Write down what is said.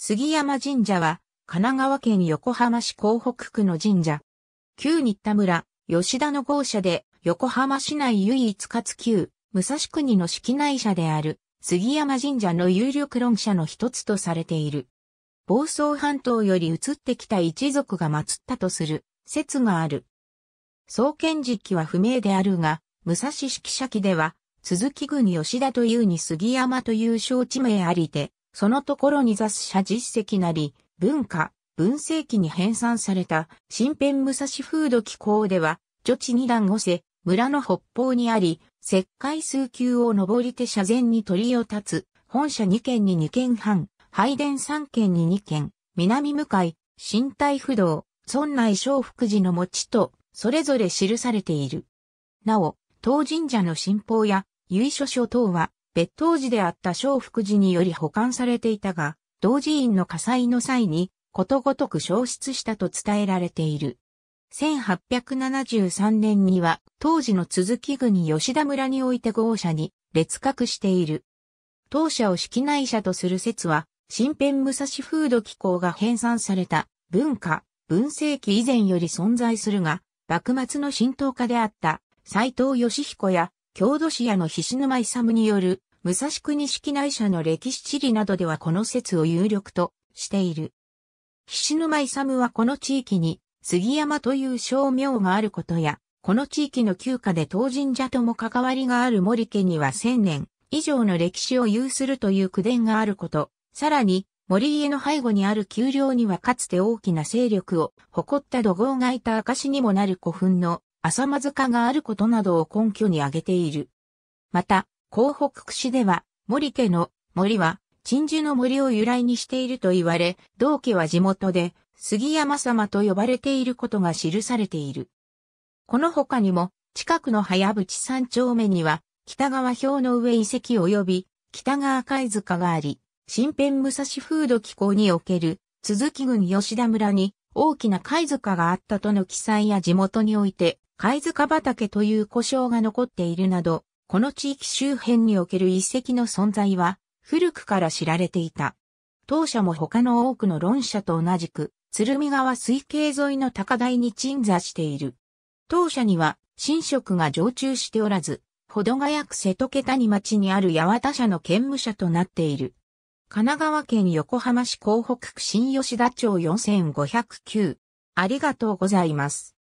杉山神社は、神奈川県横浜市港北区の神社。旧新田村、吉田の豪社で、横浜市内唯一かつ旧、武蔵国の式内社である、杉山神社の有力論者の一つとされている。房総半島より移ってきた一族が祀ったとする説がある。創建時期は不明であるが、武蔵式社記では、鈴木郡吉田というに杉山という小地名ありて、そのところに雑誌実績なり、文化、文世紀に編纂された新編武蔵風土紀行では、女地二段五世、村の北方にあり、石灰数級を登りて社前に鳥を立つ、本社二軒に二軒半、拝殿三軒に二軒、南向かい、新体不動、村内小福寺の餅と、それぞれ記されている。なお、当神社の新法や、由緒書等は、別当時であった小福寺により保管されていたが、同寺院の火災の際にことごとく消失したと伝えられている。1873年には当時の続き郡吉田村において豪舎に列格している。当社を式内社とする説は、新編武蔵風土機構が編纂された文化、文世紀以前より存在するが、幕末の浸透家であった斎藤義彦や郷土史屋の菱沼勇による武蔵国式内社の歴史地理などではこの説を有力としている。菱沼勇はこの地域に杉山という称名があることや、この地域の旧家で東神社とも関わりがある森家には千年以上の歴史を有するという区伝があること、さらに森家の背後にある丘陵にはかつて大きな勢力を誇った土豪がいた証にもなる古墳の浅間塚があることなどを根拠に挙げている。また、広北区市では、森家の森は、鎮守の森を由来にしていると言われ、同家は地元で、杉山様と呼ばれていることが記されている。この他にも、近くの早淵三丁目には、北川氷の上遺跡及び、北川貝塚があり、新編武蔵風土気候における、鈴木郡吉田村に、大きな貝塚があったとの記載や地元において、貝塚畑という故障が残っているなど、この地域周辺における遺跡の存在は古くから知られていた。当社も他の多くの論者と同じく、鶴見川水系沿いの高台に鎮座している。当社には、神職が常駐しておらず、ほどがやく瀬戸家谷町にある八幡社の兼務者となっている。神奈川県横浜市港北区新吉田町4509。ありがとうございます。